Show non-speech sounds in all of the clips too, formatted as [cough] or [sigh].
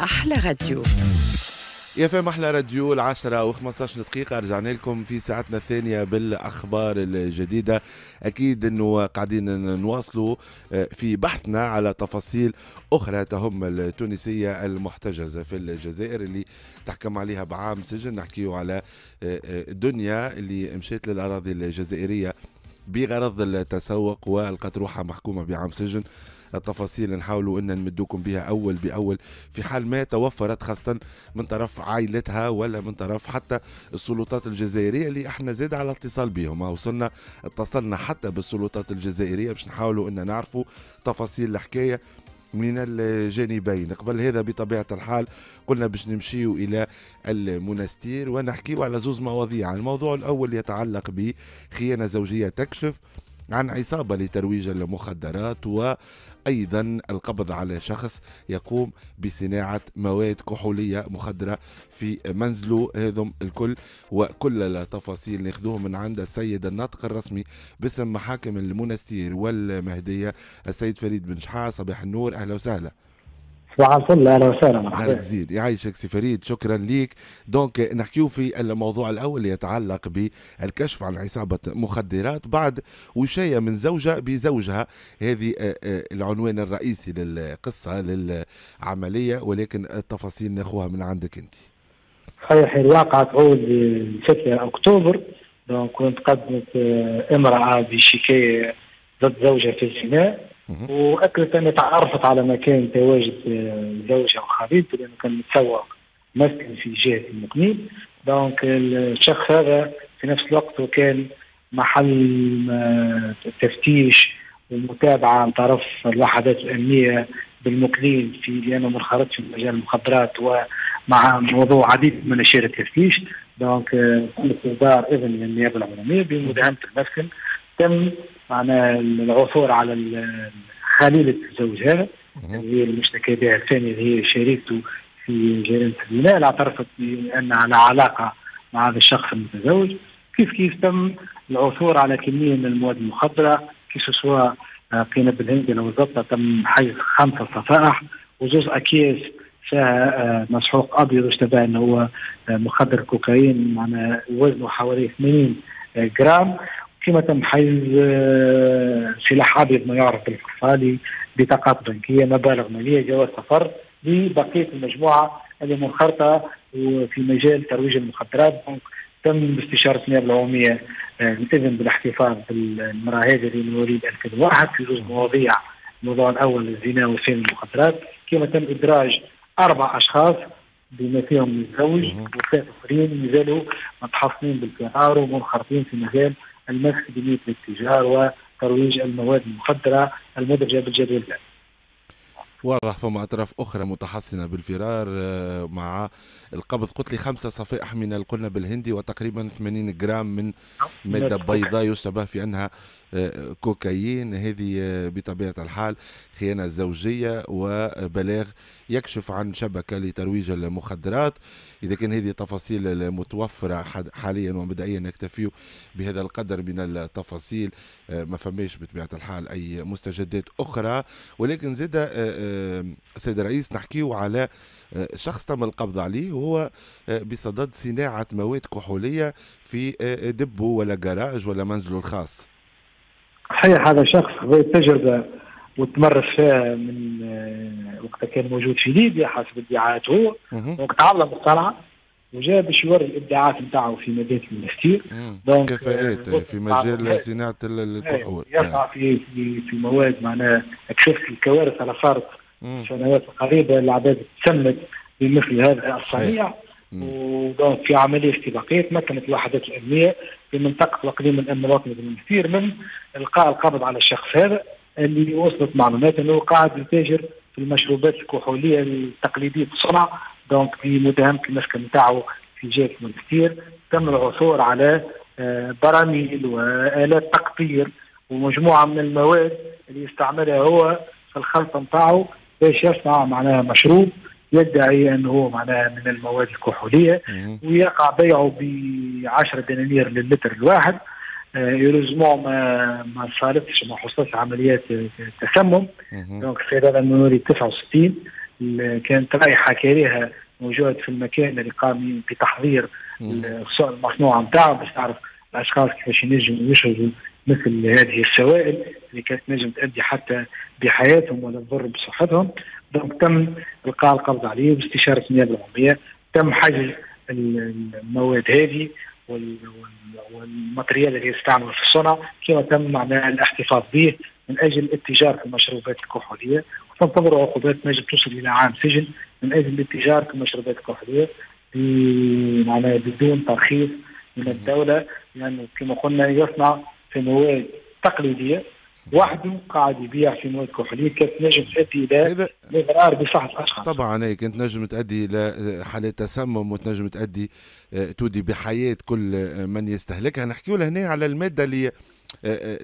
أحلى راديو يا فهم احلى راديو العشرة و15 دقيقة رجعنا لكم في ساعتنا الثانية بالأخبار الجديدة أكيد أنه قاعدين نواصلوا آه، في بحثنا على تفاصيل أخرى تهم التونسية المحتجزة في الجزائر اللي تحكم عليها بعام سجن نحكيه على آه، آه، الدنيا اللي مشيت للأراضي الجزائرية بغرض التسوق والقت روحها محكومة بعام سجن التفاصيل نحاولوا ان نمدوكم بها اول باول في حال ما توفرت خاصه من طرف عائلتها ولا من طرف حتى السلطات الجزائريه اللي احنا زاد على اتصال بهم وصلنا اتصلنا حتى بالسلطات الجزائريه باش نحاولوا ان نعرفوا تفاصيل الحكايه من الجانبين قبل هذا بطبيعة الحال قلنا باش نمشيو إلى المنستير ونحكيو على زوز مواضيع الموضوع الأول يتعلق بخيانة زوجية تكشف عن عصابة لترويج المخدرات وأيضا القبض على شخص يقوم بصناعة مواد كحولية مخدرة في منزله هذم الكل وكل التفاصيل ناخذوهم من عند السيد الناطق الرسمي باسم محاكم المنستير والمهدية السيد فريد بن شحاع صباح النور أهلا وسهلا صباح الفل اهلا وسهلا مرحبا زين يعيشك سي فريد شكرا ليك دونك نحكيو في الموضوع الاول اللي يتعلق بالكشف عن عصابه مخدرات بعد وشايه من زوجه بزوجها هذه آه، آه، العنوان الرئيسي للقصه للعمليه ولكن التفاصيل ناخوها من عندك انت صحيح الواقعة تعود لشكل اكتوبر دونك قدمت آه، امراه بشكايه ضد زوجها في الزنا واكل انا تعرفت على مكان تواجد آه، زوجها وخطيبته لانه كان متسوق مسكن في جهه المقنين دونك الشخص هذا في نفس الوقت وكان محل آه، تفتيش ومتابعه عن طرف الوحدات الامنيه بالمقنين في لانه منخرط في مجال المخدرات ومع موضوع عديد من اشياء التفتيش دونك تم اصدار اذن للنيابه العموميه بمداهمه المسكن تم معناها العثور على خليلة الزوج هذا اللي هي المشتكى بها الثانية اللي هي شريكته في جريمة الميلاد اعترفت بأن على علاقة مع هذا الشخص المتزوج كيف كيف تم العثور على كمية من المواد المخدرة كيف سوا قنب بالهند لو تم حجز خمسة صفائح وزوز أكياس فيها آه، مسحوق ابيض اشتبه انه هو آه، مخدر كوكايين معناها وزنه حوالي 80 آه، جرام كما تم حجز آه، سلاح ابيض ما يعرف بالفصالي بطاقات بنكيه مبالغ ماليه جواز سفر لبقيه المجموعه اللي منخرطه في مجال ترويج المخدرات تم باستشاره النيابه العموميه آه، الاذن بالاحتفاظ بالمراه هذه بالمراهجه مواليد 2001 في جزء مواضيع الموضوع الاول الزنا وسين المخدرات كما تم ادراج اربع اشخاص بما فيهم الزوج وثلاث اخرين مازالوا متحصنين بالفرار ومنخرطين في مجال المسح بنيه الاتجار وترويج المواد المخدره المدرجه بالجدول الدولي. واضح فما اطراف اخرى متحصنه بالفرار آه، مع القبض قلت لي خمسه صفائح من القنب الهندي وتقريبا 80 جرام من ماده بيضاء يشتبه في انها كوكايين هذه بطبيعة الحال خيانة زوجية وبلاغ يكشف عن شبكة لترويج المخدرات إذا كان هذه تفاصيل متوفرة حاليا ومبدئيا نكتفي بهذا القدر من التفاصيل آه، ما فماش بطبيعة الحال أي مستجدات أخرى ولكن زيدا آه، آه، سيد الرئيس نحكيه على شخص تم القبض عليه وهو بصدد صناعة مواد كحولية في دبو ولا جراج ولا منزله الخاص صحيح هذا شخص ذو تجربه وتمرس فيها من آه، وقتها كان موجود في ليبيا حسب ادعاءاته هو وقت تعلم الصنعه وجاء باش يوري الابداعات نتاعو في آه، مجال المستير إيه، كفاءات نعم. في مجال صناعه الكحول يقع في في مواد معناها اكشفت الكوارث اللي صارت السنوات القريبه العباد تسمت بمثل هذا الصنيع ودونك في عمليه استباقيه تمكنت الوحدات الامنيه في منطقه الاقليم الامن الوطني بالمنستير من القاء القبض على الشخص هذا اللي وصلت معلومات انه قاعد يتاجر في المشروبات الكحوليه التقليديه الصنع دونك مداهمه المسكن نتاعو في جهه المنستير تم العثور على آه، براميل والات تقطير ومجموعه من المواد اللي يستعملها هو في الخلطه نتاعو باش يصنع معناها مشروب يدعي انه هو معناها من المواد الكحوليه ويقع بيعه ب 10 دنانير للتر الواحد آه، يلزموا ما ما صارتش ما حصلتش عمليات آه، تسمم دونك هذا المنوري 69 كانت رائحه كريهه موجوده في المكان اللي قام بتحضير الصور المصنوعه نتاعو باش تعرف الاشخاص كيفاش ينجموا يشربوا مثل هذه السوائل اللي كانت نجم تؤدي حتى بحياتهم ولا تضر بصحتهم دونك تم القاء القبض عليه باستشاره النيابه العموميه تم حجز المواد هذه والماتريال اللي يستعمل في الصنع كما تم معناها الاحتفاظ به من اجل التجاره في المشروبات الكحوليه وتنتظر عقوبات نجم توصل الى عام سجن من اجل التجاره في المشروبات الكحوليه معناها بدون ترخيص من الدوله لانه يعني كما قلنا يصنع في مواد تقليديه وحده قاعد يبيع في مواد كحوليه كانت نجم تؤدي الى الاضرار بصحه الاشخاص. طبعا هي كانت نجم تؤدي الى آه، حالات تسمم وتنجم تؤدي آه، تودي بحياه كل آه، من يستهلكها، نحكيو لهنا على الماده اللي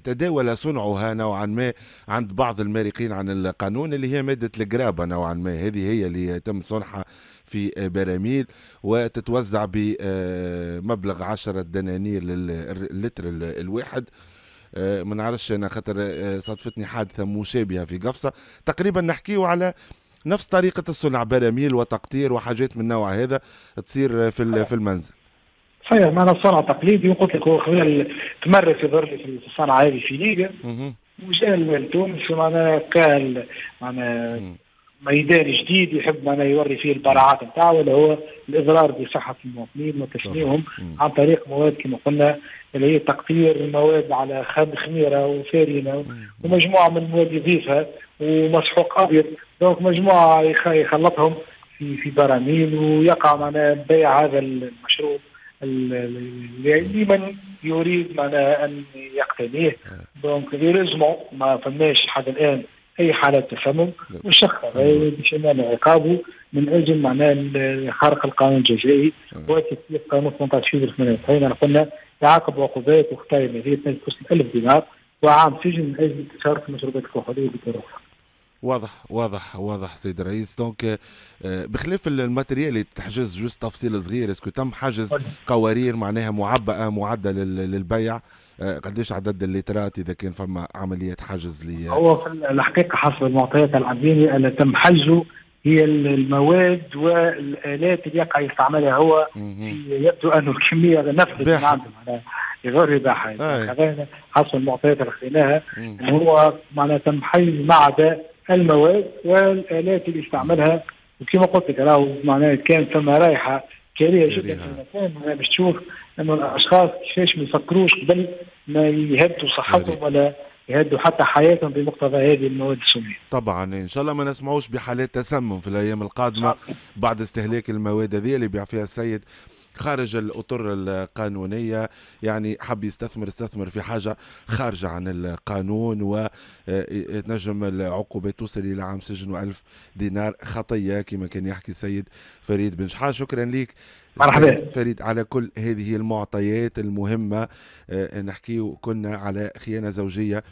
تداول صنعها نوعا ما عند بعض المارقين عن القانون اللي هي مادة القرابة نوعا ما هذه هي اللي يتم صنعها في براميل وتتوزع بمبلغ عشرة دنانير للتر الواحد ما نعرفش انا خاطر صادفتني حادثه مشابهه في قفصه تقريبا نحكيو على نفس طريقه الصنع براميل وتقطير وحاجات من النوع هذا تصير في آه. في المنزل صحيح معنا صنع تقليدي وقلت لك هو خويا تمر في لي في الصنع هذه في ليبيا وجاء لتونس معناها قال معناها ميدان جديد يحب معناها يوري فيه البراعات نتاعه ولا هو الاضرار بصحه المواطنين وتسميهم عن طريق مواد كما قلنا اللي هي تقطير مواد على خد خميره وفارينه ومجموعه من المواد يضيفها ومسحوق ابيض دونك مجموعه يخلطهم في في براميل ويقع معناها بيع هذا المشروب لمن يريد معناها ان يقتنيه دونك آه. ايريزمون ما فماش حتى الان اي حاله تفهم وشخص نعم. نعم. باش عقابه من اجل معناها خرق القانون الجزائي آه. وتطبيق قانون 18 فيفري 98 قلنا يعاقب عقوبات وخطايا ماليه تنجم 1000 دينار وعام سجن من اجل تشارك في مشروبات الكحوليه بطريقه واضح واضح واضح سيد الرئيس دونك آه، بخلاف الماتريال اللي تحجز جوست تفصيل صغير اسكو تم حجز قوارير معناها معبأه معدة للبيع آه، قديش عدد الليترات اذا كان فما عمليه حجز لي هو في الحقيقه حسب المعطيات العلميه اللي تم حجزه هي المواد والالات اللي يقع يستعملها هو يبدو انه الكميه نفس عنده يعني غير اباحه حسب المعطيات اللي خذيناها هو معناها تم حجز ما عدا المواد والالات اللي استعملها وكما قلت لك راهو معناها كان ثم رائحه كريهه جدا في المكان باش تشوف انه الاشخاص كيفاش ما يفكروش قبل ما يهدوا صحتهم ولا يهدوا حتى حياتهم بمقتضى هذه المواد السميه. طبعا ان شاء الله ما نسمعوش بحالات تسمم في الايام القادمه بعد استهلاك المواد هذه اللي بيع فيها السيد خارج الاطر القانونيه يعني حب يستثمر استثمر في حاجه خارجه عن القانون وتنجم آه، آه، العقوبات توصل الى عام سجن و1000 دينار خطيه كما كان يحكي السيد فريد بن شحال شكرا لك مرحبا فريد على كل هذه المعطيات المهمه آه، نحكي كنا على خيانه زوجيه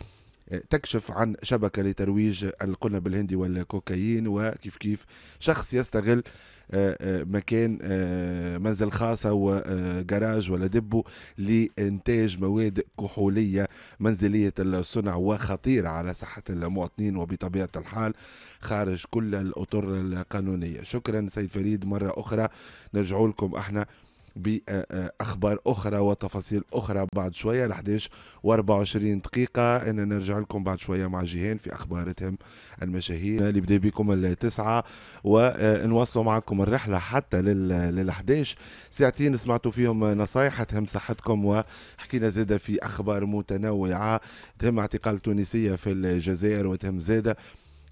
تكشف عن شبكة لترويج القنب الهندي والكوكايين وكيف كيف شخص يستغل آه، آه، مكان آه، منزل خاصة وجراج ولا دبو لإنتاج مواد كحولية منزلية الصنع وخطيرة على صحة المواطنين وبطبيعة الحال خارج كل الأطر القانونية شكرا سيد فريد مرة أخرى نرجع لكم احنا باخبار اخرى وتفاصيل اخرى بعد شويه ل 11 و24 دقيقه انا نرجع لكم بعد شويه مع جيهان في اخبارتهم المشاهير اللي بدا بكم التسعه ونواصلوا معكم الرحله حتى لل 11 ساعتين سمعتوا فيهم نصايح تهم صحتكم وحكينا زاده في اخبار متنوعه تهم اعتقال تونسيه في الجزائر وتهم زاده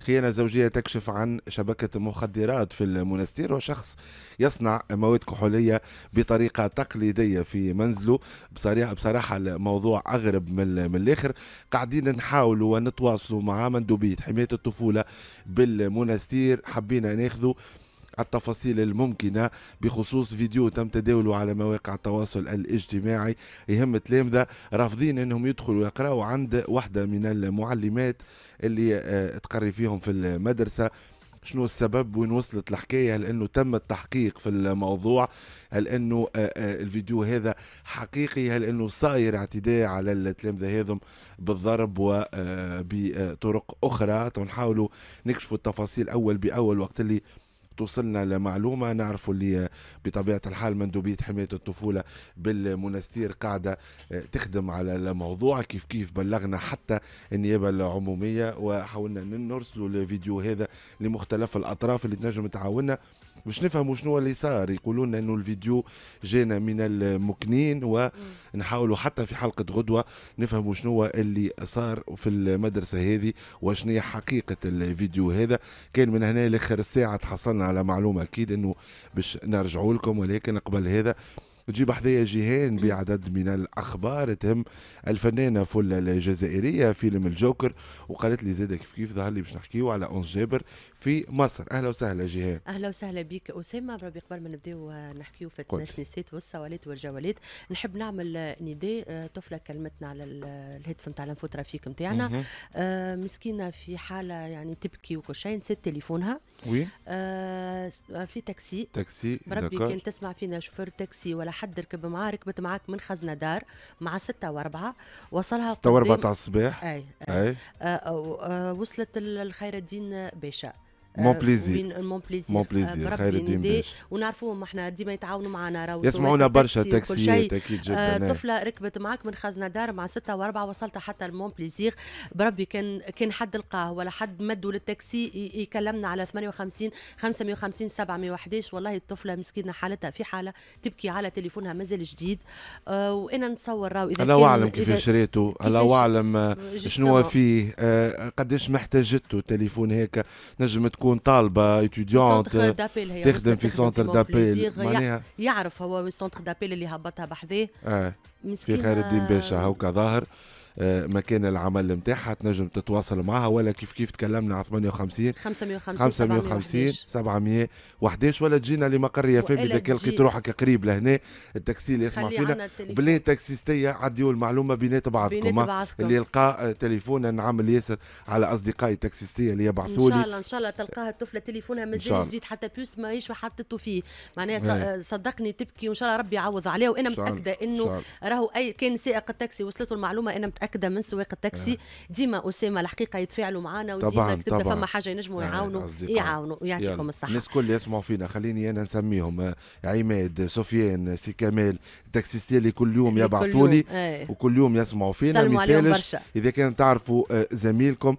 خيانة زوجية تكشف عن شبكة مخدرات في المنستير وشخص يصنع مواد كحولية بطريقة تقليدية في منزله بصراحة, بصراحة الموضوع أغرب من, من الآخر قاعدين نحاول ونتواصلوا مع مندوبية حماية الطفولة بالمنستير حبينا ناخذه التفاصيل الممكنة بخصوص فيديو تم تداوله على مواقع التواصل الاجتماعي يهم تلامذة رافضين انهم يدخلوا يقراوا عند واحدة من المعلمات اللي آه، تقري فيهم في المدرسة شنو السبب وين وصلت الحكايه هل انه تم التحقيق في الموضوع هل انه آه، آه، الفيديو هذا حقيقي هل انه صاير اعتداء على التلامذه هذم بالضرب وبطرق اخرى تنحاولوا نكشفوا التفاصيل اول باول وقت اللي توصلنا لمعلومة نعرف اللي بطبيعة الحال مندوبية حماية الطفولة بالمنستير قاعدة آه، تخدم على الموضوع كيف كيف بلغنا حتى النيابة العمومية وحاولنا نرسلوا الفيديو هذا لمختلف الأطراف اللي تنجم تعاوننا باش نفهموا شنو اللي صار يقولوا لنا انه الفيديو جانا من المكنين ونحاولوا حتى في حلقه غدوه نفهموا شنو اللي صار في المدرسه هذه وشنو هي حقيقه الفيديو هذا كان من هنا لاخر الساعه تحصلنا على معلومه اكيد انه باش نرجعوا لكم ولكن قبل هذا تجيب حذايا جيهان بعدد من الاخبار تهم الفنانه فل الجزائريه فيلم الجوكر وقالت لي زاده كيف كيف ظهر لي باش نحكيو على انس جابر في مصر اهلا وسهلا جهاد اهلا وسهلا بك اسامه ربي قبل ما نبداو نحكيو في الناس نسيت والصوالات والجوالات نحب نعمل نداء آه، طفله كلمتنا على الهاتف نتاع الانفو ترافيك نتاعنا آه مسكينه في حاله يعني تبكي وكل شيء نسيت تليفونها وي آه في تاكسي تاكسي ربي كان تسمع فينا شوفير تاكسي ولا حد ركب معاه ركبت معاك من خزنه دار مع ستة واربعة وصلها ستة واربعة تاع الصباح اي اي, أي. آه آه آه وصلت الخير الدين باشا مون بليزير مون بليزير مون بليزير خير الدين باش ونعرفوهم احنا ديما يتعاونوا معنا راهو يسمعونا برشا تاكسيات اكيد آه، جدا إيه. طفله ركبت معك من خزنه دار مع ستة واربعة وصلت حتى المون بليزير بربي كان كان حد لقاه ولا حد مدوا للتاكسي يكلمنا على 58 550 711 والله الطفله مسكينه حالتها في حاله تبكي على تليفونها مازال جديد آه، وانا نتصور راهو اذا الله اعلم كيفاش شريته الله اعلم آه، شنو فيه قداش محتاجته تليفون هيك نجم تكون تكون طالبه اتيديونت تخدم في سنتر دابيل معناها يعرف هو السونتر دابيل اللي هبطها بحذاه إيه، في خير الدين باشا هوكا ظاهر آه، مكان العمل نتاعها تنجم تتواصل معها ولا كيف كيف تكلمنا على 58 550 550 711 ولا تجينا لمقر يا فهمي اذا كان لقيت روحك قريب لهنا التاكسي اللي يسمع فينا بالله التاكسيستيه عديوا المعلومه بينات بعضكم اللي يلقى آه، تليفون نعمل ياسر على اصدقائي التاكسيستيه اللي يبعثوا لي ان شاء الله ان شاء الله تلقاها الطفله تليفونها من جديد حتى بيوس هيش وحطته فيه معناها إيه. آه، صدقني تبكي وان شاء الله ربي يعوض عليها وانا متاكده انه راهو اي كان سائق التاكسي وصلته المعلومه انا متاكده متاكده من سواق التاكسي آه. ديما اسامه الحقيقه يتفاعلوا معنا وديما يكتب لنا فما حاجه ينجموا آه، يعاونوا يعاونوا يعطيكم الصحه الناس الكل يسمعوا فينا خليني انا نسميهم آه، عماد سفيان سي كمال التاكسيستي اللي كل يوم يبعثوا لي إيه. وكل يوم يسمعوا فينا مثالش اذا كان تعرفوا زميلكم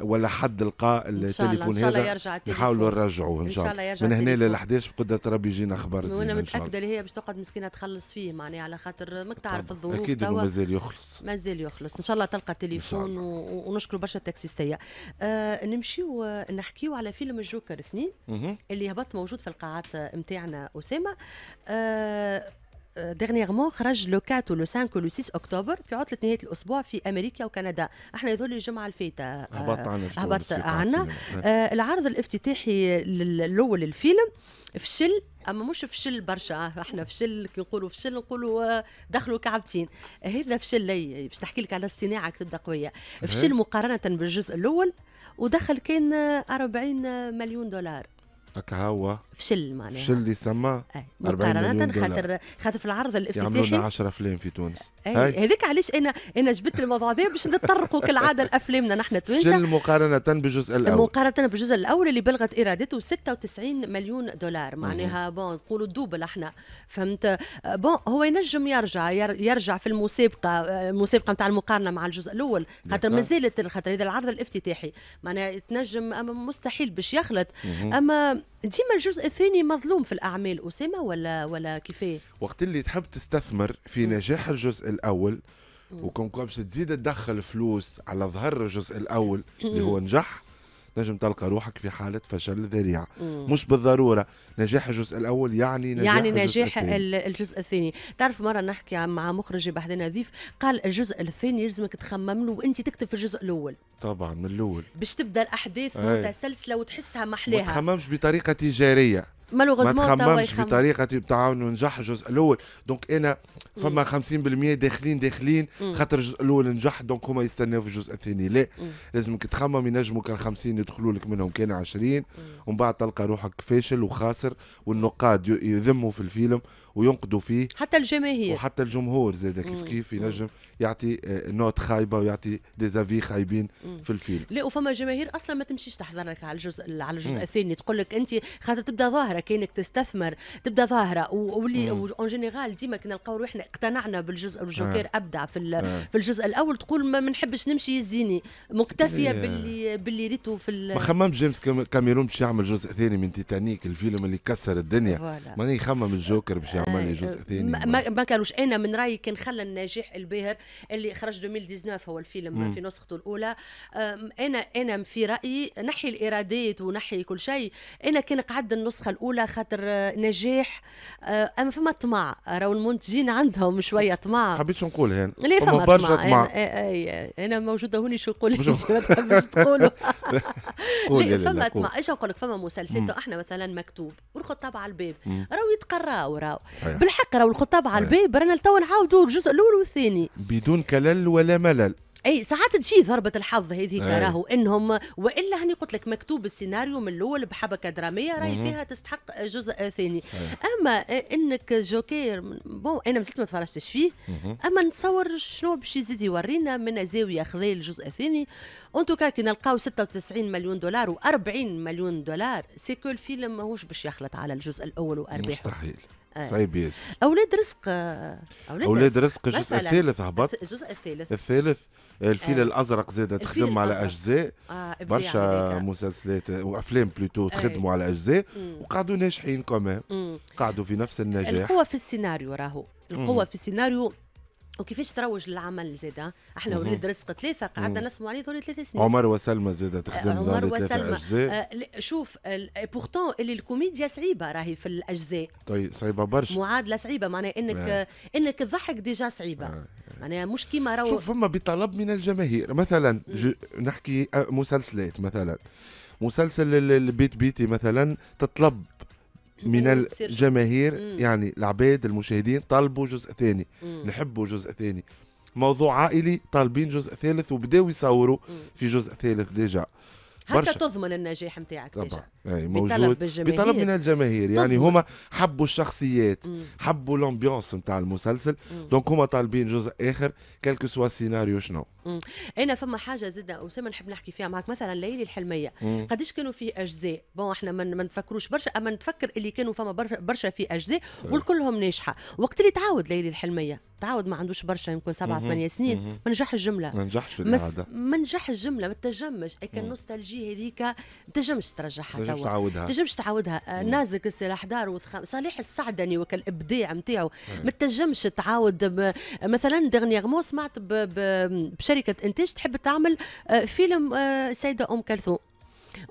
ولا حد لقى التليفون هذا يحاولوا نرجعوه ان شاء الله من هنا لل 11 بقدره ربي يجينا خبر زين وانا متاكده اللي هي باش تقعد مسكينه تخلص فيه معناها على خاطر ماك تعرف الظروف اكيد مازال يخلص مازال يخلص تخلص ان شاء الله تلقى تليفون ونشكر برشا التاكسيستيه آه نمشيو آه، نحكيو على فيلم الجوكر اثنين اللي هبط موجود في القاعات نتاعنا آه، اسامه آه ديرنييرمون خرج لو 4 ولو 5 ولو 6 اكتوبر في عطله نهايه الاسبوع في امريكا وكندا احنا يظهر لي الجمعه الفايته آه، هبط عنا هبط عنا نعم. آه، العرض الافتتاحي الاول للفيلم فشل اما مش فشل برشا آه، احنا فشل كي نقولوا فشل نقولوا دخلوا كعبتين هذا فشل لي باش تحكي لك على الصناعه تبدا قويه فشل مقارنه بالجزء الاول ودخل كان 40 مليون دولار اكا هو فشل معناها فشل اللي سما مقارنة خاطر خاطر في العرض الافتتاحي يعملوا لنا 10 افلام في تونس هذاك علاش انا انا جبت الموضوع هذا باش نتطرقوا كالعاده لافلامنا نحن تونس فشل مقارنه بالجزء الاول مقارنه بالجزء الاول اللي بلغت ايرادته 96 مليون دولار معناها بون نقولوا الدوبل احنا فهمت بون هو ينجم يرجع يرجع في المسابقه المسابقه نتاع المقارنه مع الجزء الاول خاطر مازالت خاطر هذا العرض الافتتاحي معناها تنجم اما مستحيل باش يخلط اما ديما الجزء الثاني مظلوم في الاعمال اسامه ولا ولا كيفاه وقت اللي تحب تستثمر في نجاح الجزء الاول وكون باش تزيد تدخل فلوس على ظهر الجزء الاول اللي هو نجح تنجم تلقى روحك في حالة فشل ذريع مم. مش بالضرورة نجاح الجزء الأول يعني نجاح يعني نجاح الجزء, الثاني تعرف مرة نحكي مع مخرج بعدين نظيف قال الجزء الثاني يلزمك تخمم له وانت تكتب في الجزء الأول طبعا من الأول باش تبدا الأحداث متسلسلة إيه. وتحسها محلاها ما تخممش بطريقة تجارية مالوغوزمون ما تخممش بطريقه بتعاونوا نجح الجزء الاول دونك انا فما 50% داخلين داخلين خاطر الجزء الاول نجح دونك هما يستناو في الجزء الثاني لا لازمك تخمم ينجموا كان 50 يدخلوا لك منهم كان 20 ومن بعد تلقى روحك فاشل وخاسر والنقاد يذموا في الفيلم وينقدوا فيه حتى الجماهير وحتى الجمهور زاد كيف كيف ينجم يعطي آه، نوت خايبه ويعطي ديزافي خايبين في الفيلم لا وفما جماهير اصلا ما تمشيش تحضر لك على الجزء على الجزء الثاني تقول لك انت خاطر تبدا ظاهره كانك تستثمر تبدا ظاهره واللي اون جينيرال ديما كنا نلقاو روحنا اقتنعنا بالجزء الجوكر ابدع في في الجزء الاول تقول ما نحبش نمشي يزيني مكتفيه باللي باللي ريتو في ما خممش جيمس كاميرون باش يعمل جزء ثاني من تيتانيك الفيلم اللي كسر الدنيا ماني يخمم الجوكر باش يعمل عملنا آه، جزء آه، ثاني ما, ما, ما كانوش انا من رايي كان خلى الناجح الباهر اللي خرج 2019 هو الفيلم مم. في نسخته الاولى انا انا في رايي نحي الايرادات ونحي كل شيء انا كان قعد النسخه الاولى خاطر آه، نجاح اما فما طمع راهو المنتجين عندهم شويه طمع حبيتش نقول هنا لا فما برشا طمع أنا, انا موجوده هوني شو نقول [laughs] ما تحبش تقولوا [laughs] قول فما طمع ايش نقول لك فما مسلسلات احنا مثلا مكتوب ورقد طبعا الباب راهو يتقراو راهو صحيح. بالحق راهو الخطاب على الباب رانا توا نعاودوا الجزء الاول والثاني بدون كلل ولا ملل اي ساعات تجي ضربه الحظ هذه راهو انهم والا هني قلت لك مكتوب السيناريو من الاول بحبكه دراميه راهي فيها تستحق جزء ثاني صحيح. اما انك جوكير بون انا مازلت ما تفرجتش فيه مم. اما نتصور شنو باش يزيد يورينا من زاويه خذا الجزء الثاني ان كا كي نلقاو 96 مليون دولار و40 مليون دولار سي كو الفيلم ماهوش باش يخلط على الجزء الاول وارباحه مستحيل آه. صعيب ياسر اولاد رزق آه، اولاد, أولاد رزق الجزء الثالث هبط الجزء الثالث الثالث الفيل آه. الازرق زاد تخدم على اجزاء آه برشا مسلسلات وافلام بلوتو آه. تخدموا آه. على اجزاء وقعدوا ناجحين كمان قعدوا في نفس النجاح القوه في السيناريو راهو القوه مم. في السيناريو وكيفاش تروج للعمل زاده احنا ولاد رزق ثلاثه قعدنا نسمعوا عليه ذول ثلاث سنين عمر وسلمى زاده تخدم آه، عمر وسلمى آه شوف بورتون اللي الكوميديا صعيبه راهي في الاجزاء طيب صعيبه برشا معادله صعيبه معناها انك آه. انك تضحك ديجا صعيبه آه. معناها مش كيما رو شوف فما بطلب من الجماهير مثلا نحكي آه، مسلسلات مثلا مسلسل البيت بيتي مثلا تطلب يعني من الجماهير مم. يعني العباد المشاهدين طلبوا جزء ثاني نحبوا جزء ثاني موضوع عائلي طالبين جزء ثالث وبداو يصوروا في جزء ثالث ديجا حتى تضمن النجاح نتاعك طبعا اي موجود بطلب, بطلب من الجماهير يعني تضمن. يعني هما حبوا الشخصيات مم. حبوا الامبيونس نتاع المسلسل مم. دونك هما طالبين جزء اخر كالكو سوا سيناريو شنو مم. انا فما حاجه زدنا اسامه نحب نحكي فيها معك مثلا ليالي الحلميه مم. قديش كانوا في اجزاء بون احنا ما نفكروش برشا اما نتفكر اللي كانوا فما برشا في اجزاء طيب. والكلهم ناجحه وقت اللي تعاود ليالي الحلميه تعاود ما عندوش برشا يمكن سبعة ثمانية سنين ما نجحش الجملة ما نجحش في الإعادة ما نجحش الجملة ما تنجمش هيك النوستالجي هذيك ما تنجمش ترجعها توا تعاودها ما تنجمش تعاودها آه، نازك السلاح دار وثخام صالح السعدني وك الإبداع نتاعو ما تنجمش تعاود ب... مثلا دغنيغمون سمعت ب... ب... بشركة إنتاج تحب تعمل آه، فيلم آه، سيدة أم كلثوم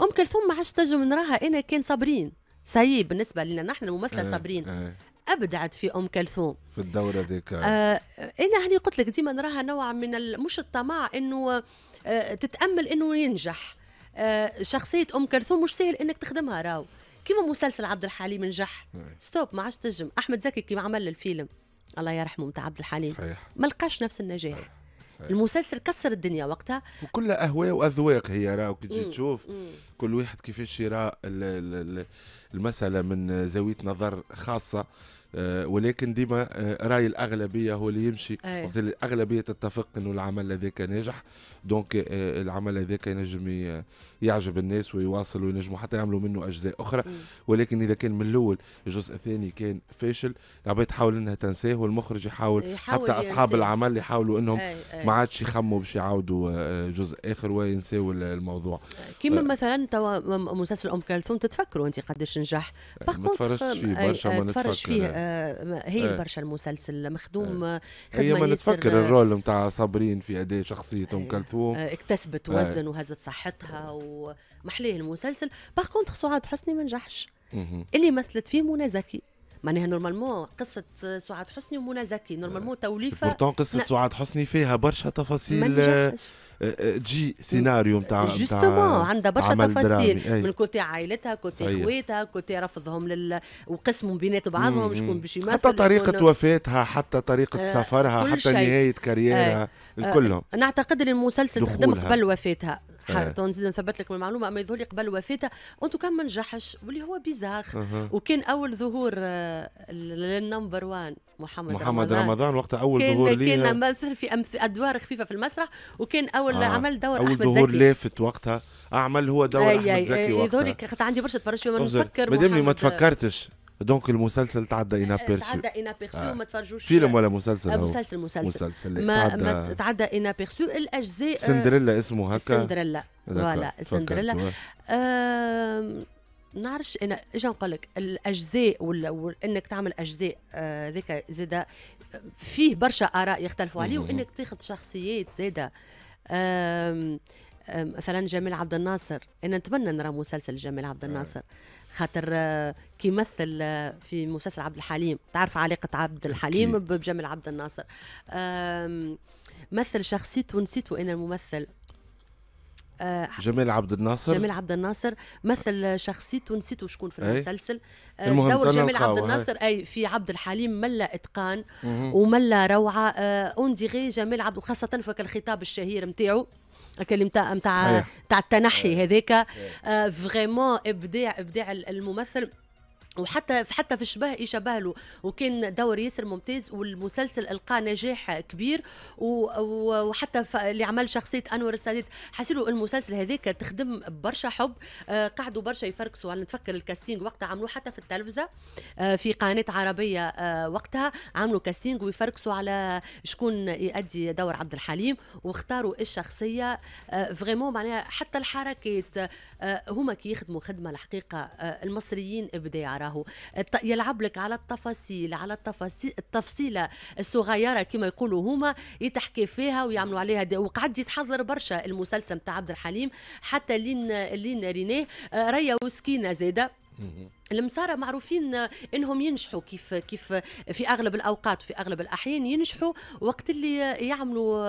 أم كلثوم ما عادش تنجم نراها أنا كان صابرين سي بالنسبة لنا نحن الممثلة إيه، صابرين إيه. ابدعت في ام كلثوم في الدوره ذيك آه إيه، انا هني قلت لك ديما نراها نوع من مش الطمع انه آه تتامل انه ينجح آه شخصيه ام كلثوم مش سهل انك تخدمها راو كيما مسلسل عبد الحليم نجح نعم. ستوب ما عادش تنجم احمد زكي كيما عمل الفيلم الله يرحمه نتاع عبد الحليم صحيح. ما لقاش نفس النجاح صحيح. صحيح. المسلسل كسر الدنيا وقتها وكلها اهواء واذواق هي راهو كي تجي تشوف كل واحد كيفاش يرى المساله من زاويه نظر خاصه آه، ولكن ديما آه، راي الاغلبيه هو اللي يمشي إيه. وقت اللي الاغلبيه تتفق انه العمل هذاك ناجح دونك آه، العمل هذاك ينجم يعجب الناس ويواصل وينجموا حتى يعملوا منه اجزاء اخرى ولكن اذا كان من الاول الجزء الثاني كان فاشل العباد يعني تحاول انها تنساه والمخرج يحاول, إيه، يحاول حتى اصحاب العمل يحاولوا انهم إيه، ما عادش يخموا باش يعاودوا جزء اخر وينساوا الموضوع كيما مثلا توا مسلسل ام كلثوم تتفكروا انت قداش نجح ما تفرجتش فيه برشا ما نتفرج فيه هي ايه. برشا المسلسل مخدوم ايه. هي ما نتفكر اه الرول نتاع صابرين في اداء شخصيه إيه. ام كلثوم إيه، اكتسبت إيه. وزن وهزت صحتها ومحليه المسلسل باغ كونتخ سعاد حسني ما نجحش اللي مثلت فيه منى زكي معناها نورمالمون قصه سعاد حسني ومنى زكي نورمالمون توليفه بورتون قصه سعاد حسني فيها برشا تفاصيل آه، آه، تجي سيناريو نتاع جوستومون عندها برشا تفاصيل من كوتي عائلتها كوتي خواتها كوتي رفضهم لل وقسمهم بينات بعضهم شكون باش يمثل حتى طريقه وفاتها حتى طريقه آه سفرها حتى شي. نهايه كاريرها آه. آه، الكلهم آه. نعتقد ان المسلسل خدم قبل وفاتها إيه. حتى نزيد نثبت لك المعلومه اما يظهر لي قبل وفاته ان كان ما نجحش واللي هو بيزاخ وكان اول ظهور آه، للنمبر وان محمد محمد رمضان, رمضان وقت اول كان ظهور ليه كان مثل في ادوار خفيفه في المسرح وكان اول آه. عمل دور اول احمد ظهور لافت وقتها اعمل هو دور أي احمد زكي وقتها يظهر لك عندي برشا تفرج فيه ما نفكر مادام ما تفكرتش دونك المسلسل تعدى انابيرسو تعدى انابيرسو آه. ما تفرجوش فيلم ولا مسلسل آه مسلسل مسلسل مسلسل ما تعدى, تعدى ان انابيرسو الاجزاء آه، سندريلا اسمه هكا سندريلا فوالا سندريلا نعرفش انا اجا نقول لك الاجزاء وانك تعمل اجزاء آه، ذيك آه زاده فيه برشا اراء يختلفوا عليه وانك تاخذ شخصيات زاده مثلا جمال عبد الناصر انا نتمنى نرى مسلسل جمال عبد آه. الناصر آه. خاطر آه، كيمثل آه، في مسلسل عبد الحليم تعرف علاقة عبد الحليم بجمال آه، عبد الناصر مثل شخصيته ونسيته أنا الممثل جمال عبد الناصر جمال عبد الناصر مثل شخصيته نسيته شكون في المسلسل دور جمال عبد الناصر اي في عبد الحليم ملا اتقان وملا روعه اونديغي جمال عبد وخاصه في الخطاب الشهير نتاعو الكلمه تاع تاع التنحي إيه. هذاك فريمون إيه. آه، ابداع ابداع الممثل وحتى حتى في الشبه يشبه له وكان دور ياسر ممتاز والمسلسل القى نجاح كبير وحتى اللي عمل شخصيه انور السادات حسيلو المسلسل هذاك تخدم برشا حب آه، قعدوا برشا يفركسوا على نتفكر الكاستينغ وقتها عملوه حتى في التلفزه آه، في قناه عربيه آه، وقتها عملوا كاستينغ ويفركسوا على شكون يؤدي دور عبد الحليم واختاروا الشخصيه فريمون معناها حتى الحركات آه، هما كي يخدموا خدمه الحقيقه آه، المصريين ابداع راهو آه، يلعب لك على التفاصيل على التفاصيل التفصيله الصغيره كما يقولوا هما يتحكي فيها ويعملوا عليها وقعد يتحضر برشا المسلسل تاع عبد الحليم حتى لين لين رينيه ريا وسكينه زاده المسارة معروفين انهم ينجحوا كيف كيف في اغلب الاوقات في اغلب الاحيان ينجحوا وقت اللي يعملوا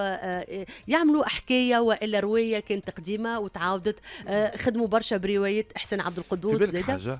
يعملوا حكايه والا روايه كانت قديمه وتعاودت خدموا برشا بروايه احسن عبد القدوس في حاجه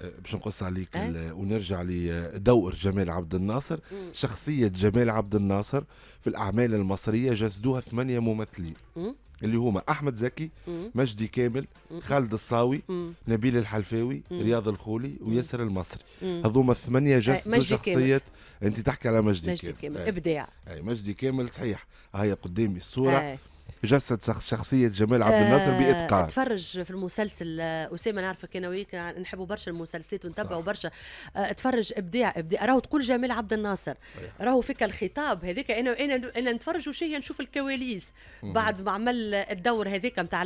باش نقص عليك أه؟ ونرجع لدور جمال عبد الناصر مم. شخصية جمال عبد الناصر في الأعمال المصرية جسدوها ثمانية ممثلين مم. اللي هما أحمد زكي مم. مجدي كامل مم. خالد الصاوي مم. نبيل الحلفاوي مم. رياض الخولي وياسر المصري هذوما الثمانية إيه، جسدوا شخصية كامل. أنت تحكي على مجدي, مجدي كامل, كامل. أي. إبداع أي مجدي كامل صحيح هيا قدامي الصورة أي. جسد شخصيه جمال عبد الناصر آه، باتقان اتفرج في المسلسل آه، اسامه نعرفك انا وياك نحبوا برشا المسلسلات ونتبعوا برشا آه، اتفرج ابداع ابداع راهو تقول جمال عبد الناصر راهو فيك الخطاب هذاك انا انا انا نتفرج وشي نشوف الكواليس بعد ما عمل الدور هذاك نتاع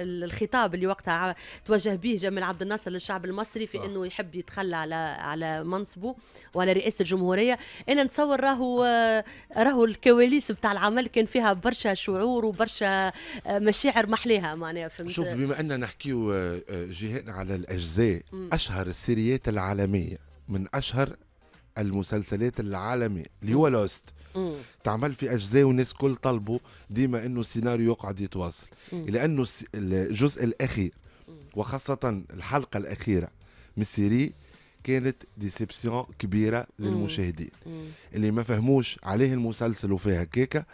الخطاب اللي وقتها توجه به جمال عبد الناصر للشعب المصري في انه يحب يتخلى على على منصبه وعلى رئاسه الجمهوريه انا نتصور راهو راهو الكواليس بتاع العمل كان فيها برشا شعور برشا آه، مشاعر محليها معناها فهمت شوف بما اننا نحكيو آه، آه، جهتنا على الاجزاء اشهر السيريات العالميه من اشهر المسلسلات العالمية اللي هو لوست تعمل في اجزاء والناس كل طلبوا ديما انه السيناريو يقعد يتواصل لأنه الجزء الاخير وخاصة الحلقة الأخيرة من السيري كانت ديسيبسيون كبيرة للمشاهدين مم. اللي ما فهموش عليه المسلسل وفيها كيكه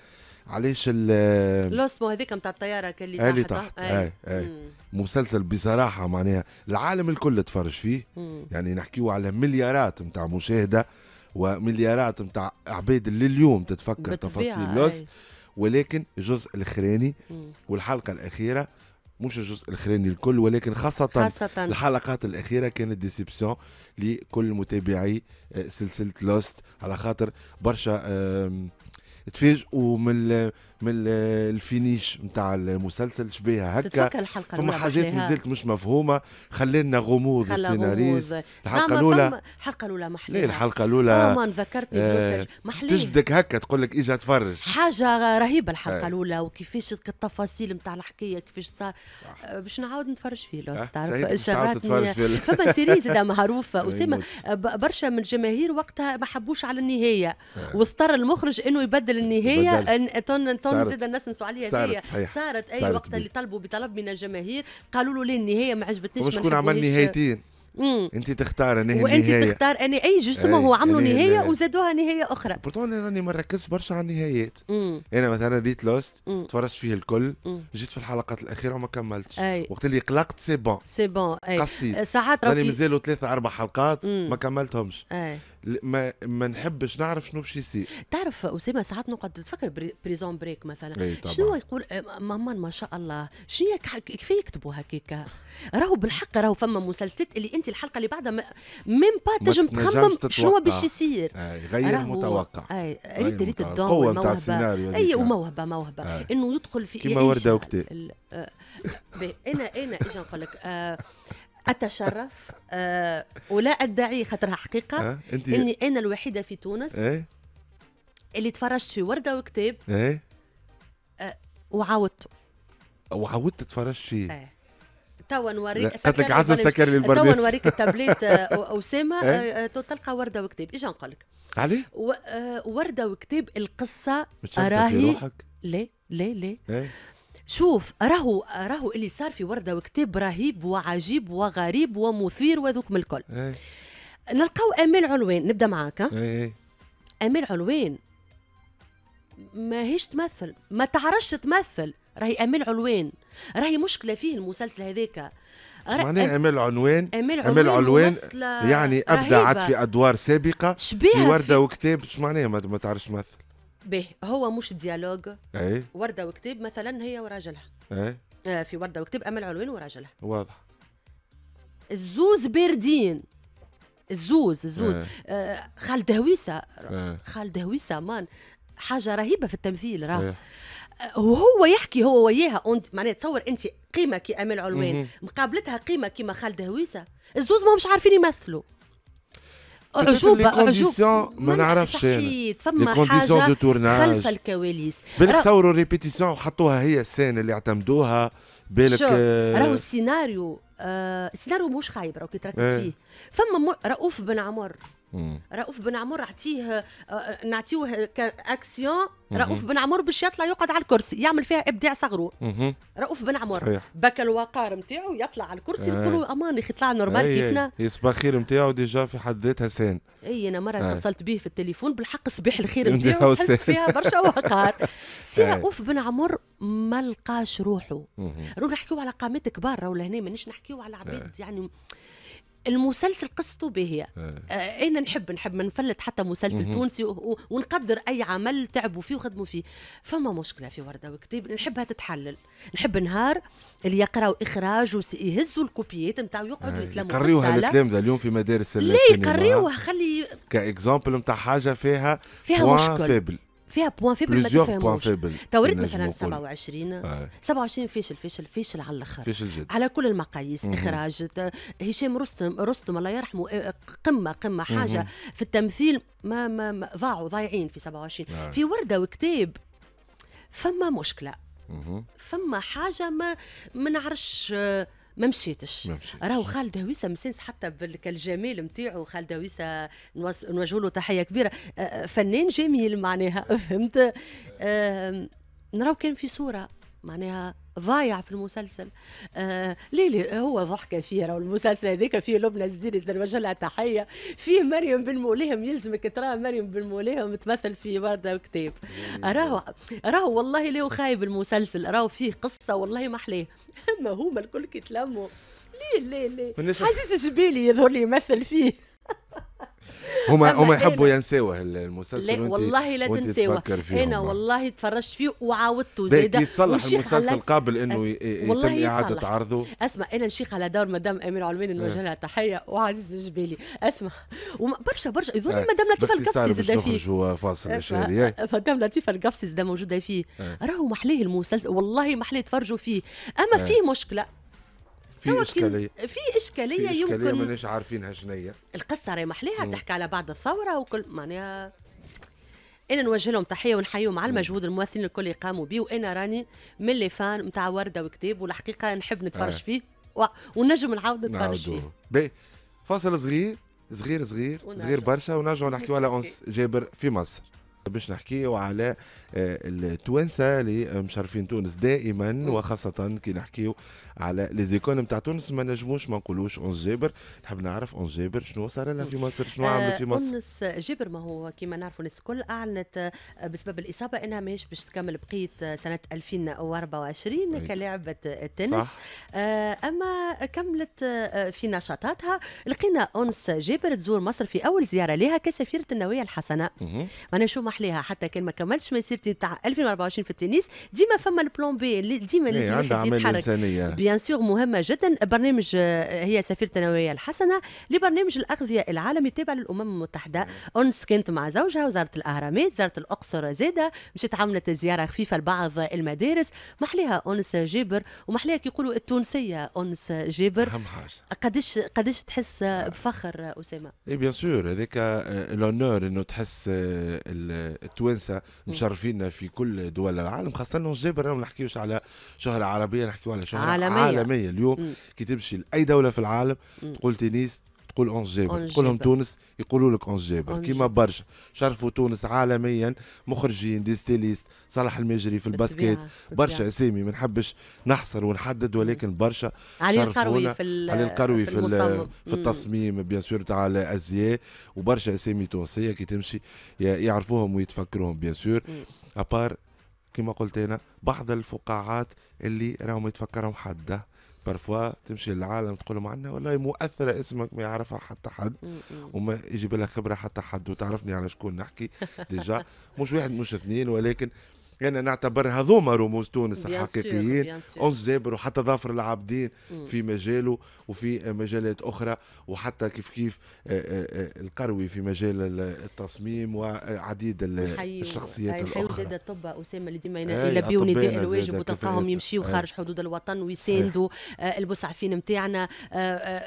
علاش ال لوست مو هذيك نتاع الطياره كان اللي, اللي تحت اي اي مسلسل بصراحه معناها العالم الكل تفرج فيه مم. يعني نحكيو على مليارات نتاع مشاهده ومليارات نتاع عباد اللي اليوم تتفكر تفاصيل لوست ولكن الجزء الاخراني والحلقه الاخيره مش الجزء الاخراني الكل ولكن خاصة, خاصة الحلقات الاخيره كانت ديسيبسيون لكل متابعي آه، سلسله لوست على خاطر برشا تفاجئوا من من الفينيش نتاع المسلسل شبيها هكا فما حاجات مازالت مش مفهومه خلينا غموض السيناريست الحلقه الاولى الحلقه الاولى محليه الحلقه الاولى ما ذكرتني آه محليه تجدك هكا تقول لك اجا تفرج حاجه رهيبه الحلقه آه. الاولى وكيفاش التفاصيل نتاع الحكايه كيفاش صار آه، باش نعاود نتفرج فيه لو تعرف شغلتني فما سيريز معروفه [laughs] اسامه برشا من الجماهير وقتها ما حبوش على النهايه آه. واضطر المخرج انه يبدل بدل ان هي تن زاد الناس عليها هي صارت اي وقت اللي طلبوا بطلب من الجماهير قالوا له النهايه ما عجبتنيش وشكون عمل نهايتين انت تختار انا وانت تختار انا اي جوستومون هو عملوا نهايه نهاية. وزادوها نهايه اخرى بورتون انا راني ما نركزش برشا على النهايات انا مثلا ريت لوست تفرجت فيه الكل مم. جيت في الحلقات الاخيره وما كملتش أي. وقت اللي قلقت سي بون سي بون قصيت ساعات راني مازالوا ثلاثه اربع حلقات مم. ما كملتهمش أي. ما, ما نحبش نعرف شنو باش يصير تعرف اسامه ساعات نقعد تفكر بريزون بريك مثلا شنو يقول آه، ماما ما شاء الله شنو كيف يكتبوا هكاك راهو بالحق راهو فما مسلسلات اللي انت الحلقه اللي بعدها ميم با تنجم تخمم شنو باش يصير غير متوقع ريت ريت الدوم أيوة، موهبه اي وموهبه موهبه انه يدخل في كيما ورده وكتاب آه، انا انا اجي نقول لك آه اتشرف أه ولا ادعي خاطرها حقيقه اني انا الوحيده في تونس إيه. اللي تفرجت في ورده وكتاب ايه أه وعاودته وعاودت تفرجت فيه ايه توا نوريك قالت لك عزة سكر لي البرنامج توا نوريك التابليت آه، [laughs] اسامه ايه؟ آه، آه، تلقى ورده وكتاب ايش نقول لك عليه ورده وكتاب القصه راهي لا لا لا شوف راهو راهو اللي صار في ورده وكتاب رهيب وعجيب وغريب ومثير وذوك من الكل ايه. نلقاو امال علوان نبدا معاك ايه. امال إيه. علوان ماهيش تمثل ما تعرفش تمثل راهي امال علوان راهي مشكله فيه المسلسل هذاك معناها امال عنوان امال علوان يعني ابدعت رهيبة. في ادوار سابقه في ورده وكتاب شو معناها ما تعرفش تمثل به هو مش ديالوج اي ورده وكتاب مثلا هي وراجلها اي آه في ورده وكتاب امل علوين وراجلها واضح الزوز باردين الزوز الزوز آه. آه خالد هويسه آه. خالد هويسه مان حاجه رهيبه في التمثيل راه آه، وهو يحكي هو وياها انت معناها تصور انت قيمه كي امل علوين مقابلتها قيمه كيما خالد هويسه الزوز ما مش عارفين يمثلوا عجوبه عجوبه ما نعرفش انا فما كونديسيون دو تورناج خلف الكواليس بالك صوروا ريبيتيسيون وحطوها هي السين اللي اعتمدوها بالك راهو السيناريو آه السيناريو مش خايب راهو كي تركز فيه فما رؤوف بن عمر رؤوف بن عمر عطيه آه، آه، نعطيوه كاكسيون رؤوف بن عمر باش يطلع يقعد على الكرسي يعمل فيها ابداع صغرو رؤوف بن عمر بكى الوقار نتاعو يطلع على الكرسي نقولوا آه. امان اخي طلع نورمال إيه، كيفنا الصباح إيه، الخير نتاعو ديجا في حد ذاتها سان اي انا مره اتصلت به في التليفون بالحق صباح الخير نتاعو حس فيها برشا [laughs] وقار سي رؤوف بن عمر ما لقاش روحه رو نحكيو على قامات كبار ولا هنا مانيش نحكيو على عباد يعني المسلسل قصته باهية آه. انا إيه، نحب نحب نفلت حتى مسلسل مه. تونسي ونقدر اي عمل تعبوا فيه وخدموا فيه فما مشكله في ورده وكتاب نحبها تتحلل نحب نهار اللي يقراوا اخراج ويهزوا الكوبيات نتاعو يقعدوا آه. يتلموا يقريوها التلامذه اليوم في مدارس لا يقريوها خلي كاكزامبل نتاع حاجه فيها فيها مشكل فابل فيها بوان فيبل ما تفهموش توريد مثلا 27 27 فاشل فاشل فاشل على الاخر فاشل جدا على كل المقاييس اخراج هشام رستم رستم الله يرحمه آه، قمه قمه حاجه مم. في التمثيل ما, ما, ضاعوا ضايعين في 27 آه. في ورده وكتاب فما مشكله فما حاجه ما ما نعرفش آه، ما مشيتش راهو خالد هويسه مسنس حتى بالجمال نتاعو خالد هويسه نوجه له تحيه كبيره فنان جميل معناها [laughs] فهمت نراو كان في صوره معناها ضايع في المسلسل آه ليلي هو ضحكه فيه راهو المسلسل هذاك فيه لبنى الزيري نوجه وجه لها تحيه فيه مريم بن مولاهم يلزمك ترى مريم بن مولاهم تمثل في ورده وكتاب راهو راهو والله لو خايب المسلسل راهو فيه قصه والله ما احلاه [laughs] اما هما الكل كيتلموا ليه ليه ليه عزيز جبيلي يظهر لي يمثل فيه [laughs] هما هما يحبوا ينساوه المسلسل لا والله لا تنساو انا والله تفرجت فيه وعاودته زيد يتصلح المسلسل قبل انه يتم اعاده عرضه اسمع انا نشيق على دور مدام امير علوين نوجه إيه. لها تحيه وعزيز جبالي اسمع برشا برشا يظن إيه. مدام لطيفه القفصي زاد فيه فاصل [laughs] مدام لطيفه القفصي زاد موجوده فيه إيه. راهو محليه المسلسل والله محليه تفرجوا فيه اما فيه مشكله في إشكالية. في اشكاليه في اشكاليه يمكن عارفينها شنيا القصه راهي محليها تحكي على بعد الثوره وكل معناها انا نوجه لهم تحيه ونحييهم على المجهود الممثلين الكل اللي قاموا به وانا راني من اللي فان نتاع ورده وكتاب والحقيقه نحب نتفرج آه. فيه و... ونجم نعاود نتفرج فيه باهي فاصل صغير صغير صغير ونرجع. صغير برشا ونرجعوا نحكيو على انس جابر في مصر باش نحكيو على آه، التوانسه اللي مشرفين تونس دائما وخاصه كي نحكيو على ليزيكون نتاع تونس ما نجموش ما نقولوش اونس جابر نحب نعرف اونس جابر شنو صار لها في مصر شنو آه، عملت في مصر اونس جابر ما هو كما نعرفوا الناس الكل اعلنت آه، بسبب الاصابه انها ماهيش باش تكمل بقيه آه، سنه 2024 طيب. كلاعبه التنس صح. اما كملت في نشاطاتها لقينا اونس جابر تزور مصر في اول زياره لها كسفيره النوايا الحسنه معناها شو محليها حتى كان ما كملتش مسيرتي تاع 2024 في التنس ديما فما البلومبي بي ديما إيه، لازم يتحرك بيان سور مهمه جدا برنامج آه، هي سفيره النوويه الحسنه لبرنامج الاغذيه العالمي التابع للامم المتحده نعم. اونس كانت مع زوجها وزاره الاهرامات زاره الاقصر زاده مشيت عملت زياره خفيفه لبعض المدارس محليها اونس جابر ومحليها كي يقولوا التونسيه اونس جابر اهم حاجه قداش قداش تحس نعم. بفخر اسامه اي بيان سور هذاك آه، لونور انه تحس آه، التوانسه نعم. مشرفينا في كل دول العالم خاصه انه جابر ما نحكيوش على شهره عربيه نحكيو على شهره عالميه, عالميه عالميه اليوم مم. كي تمشي لاي دوله في العالم مم. تقول تنس تقول اونس جابر تقول لهم تونس يقولوا لك اونس جابر كيما برشا شرفوا تونس عالميا مخرجين دي ستيليست صالح المجري في الباسكيت برشا اسامي ما نحبش نحصر ونحدد ولكن برشا علي القروي في علي القروي في, في, في التصميم بيان سور تاع الازياء وبرشا اسامي تونسيه كي تمشي يعرفوهم ويتفكروهم بيان سور ابار كما قلت انا بعض الفقاعات اللي راهم يتفكرهم حد بارفوا تمشي للعالم تقول لهم عنا والله مؤثرة اسمك ما يعرفها حتى حد وما يجيب لها خبرة حتى حد وتعرفني على شكون نحكي ديجا [laughs] مش واحد مش اثنين ولكن يعني نعتبر هذوما رموز تونس الحقيقيين أنس جابر وحتى ظافر العابدين في مجاله وفي مجالات أخرى وحتى كيف كيف آه، آه، آه، القروي في مجال التصميم وعديد الشخصيات الأخرى زاد الطب أسامة اللي ديما يلبيو نداء الواجب وتلقاهم يمشيو خارج حدود الوطن ويساندوا المسعفين نتاعنا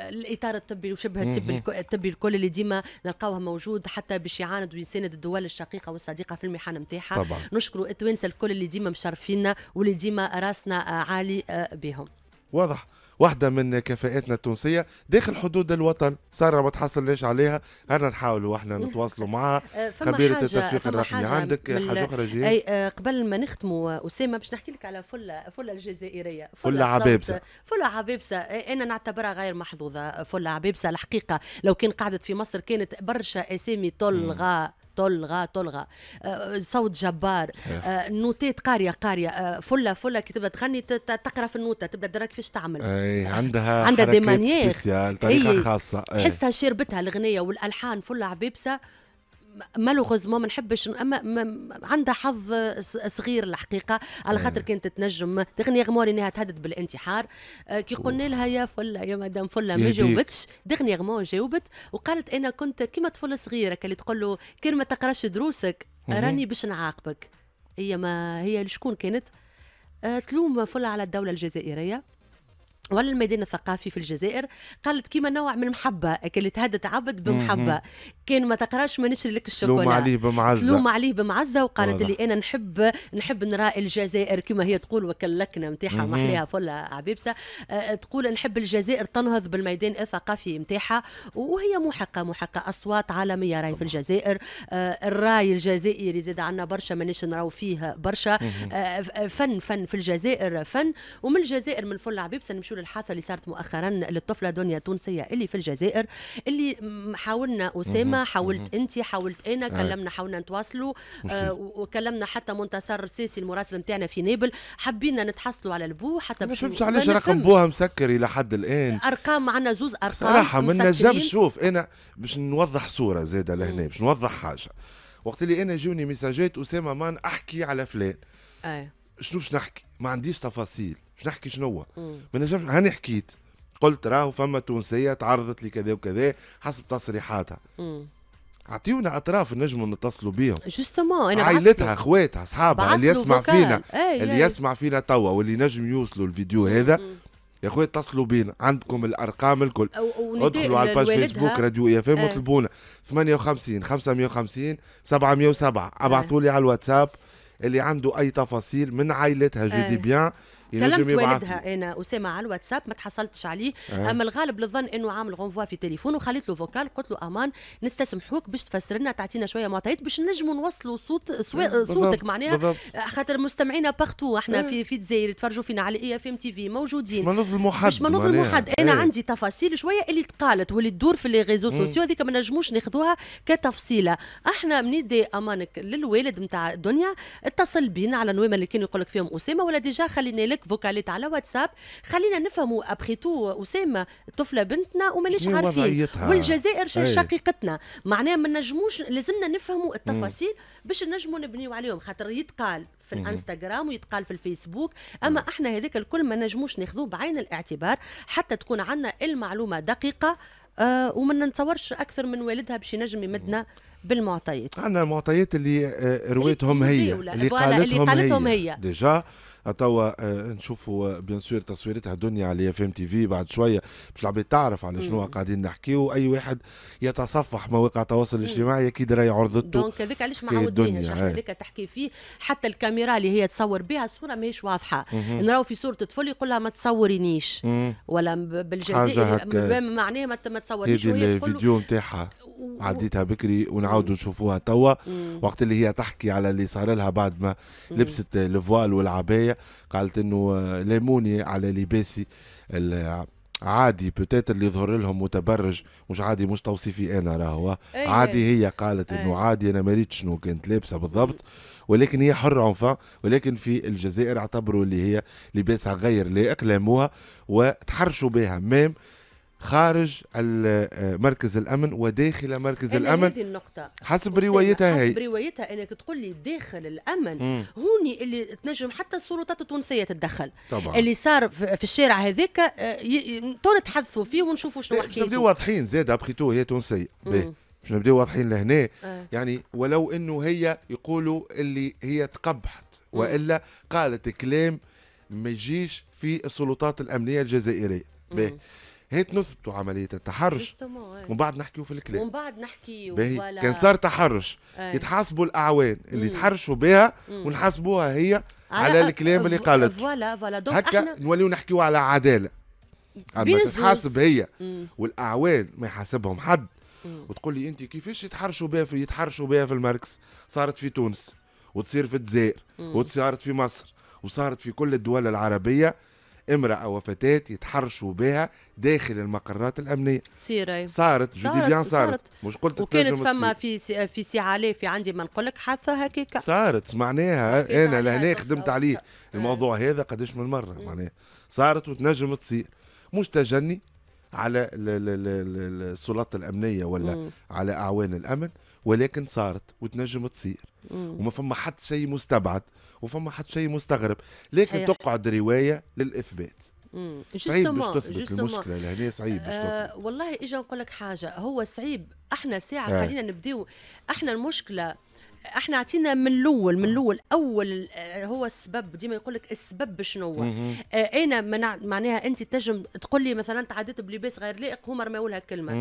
الإطار الطبي وشبه الطبي الكل اللي ديما نلقاوها موجود حتى باش يعاند ويساند الدول الشقيقة والصديقة في المحن نتاعها نشكروا التوانسة الكل اللي ديما مشرفينا واللي ديما راسنا آه، عالي آه، بهم واضح واحدة من كفاءاتنا التونسية داخل حدود الوطن سارة ما تحصلناش عليها أنا نحاولوا احنا نتواصلوا معها [laughs] خبيرة التسويق الرقمي عندك حاجة أخرى جي أي آه، قبل ما نختموا أسامة باش نحكي لك على فلة فلة الجزائرية فلة, عبابسة فلة عبابسة إيه، أنا نعتبرها غير محظوظة فلة عبابسة الحقيقة لو كان قعدت في مصر كانت برشا أسامي تلغى طلغة طلغة آه، صوت جبار آه، نوتات قاريه قاريه فله آه، فله كي تبدا تغني تقرا في النوته تبدا تدرك كيفاش تعمل أي عندها عندها دي مانيير طريقه خاصه تحسها شربتها الغنيه والالحان فله عبيبسه مالوغوزمون ما نحبش اما عندها حظ صغير الحقيقه على إيه. خاطر كانت تنجم دغني غمور انها تهدد بالانتحار آه، كي قلنا لها يا فله يا مدام فله ما جاوبتش دغني غمور جاوبت وقالت انا كنت كيما طفل صغير اللي تقول له كان ما تقراش دروسك راني باش نعاقبك هي ما هي شكون كانت آه، تلوم فله على الدوله الجزائريه ولا الميدان الثقافي في الجزائر قالت كيما نوع من المحبه اكلت هذا تعبد بمحبه كان ما تقراش ما نشري لك الشوكولا لوم عليه بمعزه لوم عليه بمعزه وقالت واضح. لي انا نحب نحب نرى الجزائر كما هي تقول وكلكنا نتاعها محليها فل عبيبسه أه،, أه تقول نحب الجزائر تنهض بالميدان الثقافي نتاعها وهي محقه محقه اصوات عالميه راهي في الجزائر أه الراي الجزائري زاد عندنا برشا مانيش نراو فيه برشا أه فن فن في الجزائر فن ومن الجزائر من فل عبيبسه نمشيو الحادثه اللي صارت مؤخرا للطفله دنيا تونسيه اللي في الجزائر اللي حاولنا اسامه حاولت انت حاولت انا آه. كلمنا حاولنا نتواصلوا آه وكلمنا حتى منتصر السيسي المراسل نتاعنا في نابل حبينا نتحصلوا على البو حتى ما فهمتش علاش رقم بوها مسكر الى حد الان ارقام عندنا زوز ارقام صراحة ما نجمش شوف انا باش نوضح صوره زاده لهنا باش نوضح حاجه وقت اللي انا جوني ميساجات اسامه مان احكي على فلان أي. شنو باش نحكي ما عنديش تفاصيل بدك نحكي شنو ما نجمش هاني حكيت قلت راهو فما تونسيه تعرضت لكذا وكذا حسب تصريحاتها اعطيونا اطراف نجموا نتصلوا بيهم جوستومون انا عائلتها اخواتها اصحابها اللي يسمع بوكال. فينا أي إيه. اللي أي. يسمع فينا توا واللي نجم يوصلوا الفيديو هذا يا خويا اتصلوا بينا عندكم الارقام الكل ادخلوا على الباج فيسبوك راديو اي اف ام وطلبونا 58 550 707 ابعثوا لي على الواتساب اللي عنده اي تفاصيل من عائلتها جو دي بيان كلمت والدها انا اسامه على الواتساب ما تحصلتش عليه آه. اما الغالب للظن انه عامل غونفوا في تليفون وخليت له فوكال قلت له امان نستسمحوك باش تفسر لنا تعطينا شويه معطيات باش نجموا نوصلوا صوت سو... أه، صوتك معناها أه، خاطر مستمعينا باختو احنا آه. في في الجزائر يتفرجوا فينا على اي اف ام تي في موجودين ما نظلموا حد مش ما نظلموا حد انا آه. عندي تفاصيل شويه اللي تقالت واللي تدور في لي ريزو سوسيو هذيك ما نجموش ناخذوها كتفصيله احنا مندي امانك للوالد نتاع الدنيا اتصل بينا على نويمه اللي كانوا يقول لك فيهم اسامه ولا ديجا خليني لك لك فوكاليت على واتساب خلينا نفهموا ابخي تو اسامه الطفله بنتنا ومانيش عارفين والجزائر ايه. شقيقتنا معناها ما نجموش لازمنا نفهموا التفاصيل باش نجموا نبنيو عليهم خاطر يتقال في الانستغرام ويتقال في الفيسبوك اما احنا هذاك الكل ما نجموش ناخذوه بعين الاعتبار حتى تكون عندنا المعلومه دقيقه آه وما نتصورش اكثر من والدها باش ينجم يمدنا بالمعطيات عندنا المعطيات اللي آه، رويتهم هي اللي قالتهم, اللي قالتهم هي, هي. ديجا توا آه، نشوفوا آه، بيان سور تصويرتها الدنيا على اف ام تي في بعد شويه باش العباد تعرف على شنو قاعدين نحكيو واي واحد يتصفح مواقع التواصل الاجتماعي اكيد راهي عرضته دونك هذاك علاش ما عاودناش آه. هذاك تحكي فيه حتى الكاميرا اللي هي تصور بها الصوره ماهيش واضحه نراو في صوره طفل يقول لها ما تصورينيش ولا بالجزائر معناها ما تصورينيش هذه الفيديو نتاعها عديتها بكري ونعاودوا نشوفوها توا وقت اللي هي تحكي على اللي صار لها بعد ما لبست الفوال والعبايه قالت انه آه، ليموني على لباسي عادي بوتيتر اللي يظهر لهم متبرج مش عادي مش توصيفي انا راهو عادي هي قالت انه عادي انا ما ريتش شنو كانت لابسه بالضبط ولكن هي حره عنفا ولكن في الجزائر اعتبروا اللي هي لباسها غير لائق لاموها وتحرشوا بها ميم خارج آه، مركز الامن وداخل مركز أنا الامن هذه النقطة حسب روايتها هي حسب روايتها انك تقول لي داخل الامن مم. هوني اللي تنجم حتى السلطات التونسية تتدخل طبعا. اللي صار في الشارع هذاك آه، تو نتحدثوا فيه ونشوفوا شنو حكيتوا باش نبداو واضحين زاد ابخيتو هي تونسية باش نبداو واضحين لهنا أه. يعني ولو انه هي يقولوا اللي هي تقبحت والا قالت كلام ما يجيش في السلطات الامنيه الجزائريه هي نثبتوا عمليه التحرش ومن بعد نحكيو في الكلام ومن بعد نحكيو ولا... كان صار تحرش أي. يتحاسبوا الاعوان اللي مم. تحرشوا بها ونحاسبوها هي على, على الكلام اللي قالت فوالا فوالا هكا احنا... نوليو نحكيو على عداله اما تتحاسب هي والاعوان ما يحاسبهم حد وتقول لي انت كيفاش يتحرشوا بها في يتحرشوا بها في المركز صارت في تونس وتصير في الجزائر وصارت في مصر وصارت في كل الدول العربيه امرأة وفتاة يتحرشوا بها داخل المقرات الأمنية سيري صارت جودي بيان يعني صارت, صارت. مش قلت وكانت فما في سي... في سي في عندي ما نقول لك حاسه هكاك صارت سمعناها أنا لهنا خدمت عليه آه. الموضوع هذا قداش من مرة معناها صارت وتنجم تصير مش تجني على السلطة الأمنية ولا مم. على أعوان الأمن ولكن صارت وتنجم تصير وما فما حد شيء مستبعد وفما حد شيء مستغرب لكن هي. تقعد روايه للإثبات صعيب باش تثبت المشكله لهنا صعيب باش تثبت آه، والله اجا نقول لك حاجه هو صعيب احنا ساعه آه. خلينا نبداو احنا المشكله احنا عطينا من الاول من آه. الاول اول آه، هو السبب ديما يقول لك السبب شنو هو انا آه، منع... معناها انت تنجم تقول لي مثلا تعديت بلباس غير لائق هما رموا لها كلمه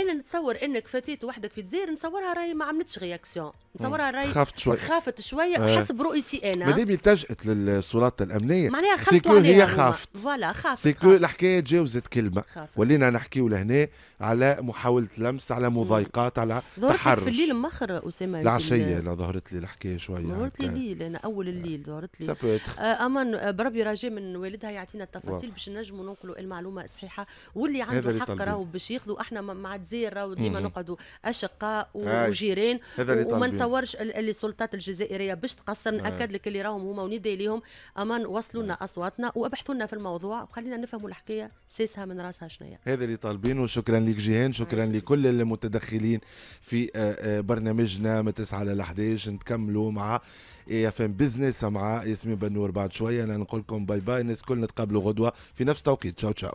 انا نتصور انك فتيت وحدك في الجزائر نصورها راهي ما عملتش رياكسيون نصورها راهي خافت شويه خافت شويه آه. حسب رؤيتي انا مادام التجأت للسلطات الامنيه معناها خافت هي خافت فوالا خافت سيكو الحكايه تجاوزت كلمه خافت. ولينا نحكيو لهنا على محاوله لمس على مضايقات على تحرش في الليل مخر اسامه العشيه الليله ظهرت لي الحكايه شويه يعني ظهرت لي الليل انا اول آه. الليل ظهرت لي آه، امان بربي رجاء من والدها يعطينا التفاصيل باش نجموا ننقلوا المعلومه الصحيحه واللي عنده حق راهو باش ياخذوا احنا مع تزير راهو ديما نقعدوا اشقاء وجيران وما نصورش اللي السلطات الجزائريه باش تقصر ناكد لك اللي راهم هما وندي ليهم امان وصلوا لنا اصواتنا وابحثوا لنا في الموضوع وخلينا نفهموا الحكايه ساسها من راسها شنو هذا اللي طالبين وشكرا لك جيهان شكرا لكل المتدخلين في آه، برنامجنا على لحظة. 11 نكملوا مع اي اف ام بزنس مع ياسمين بنور بعد شويه انا نقول لكم باي باي الناس الكل نتقابلوا غدوه في نفس التوقيت تشاو تشاو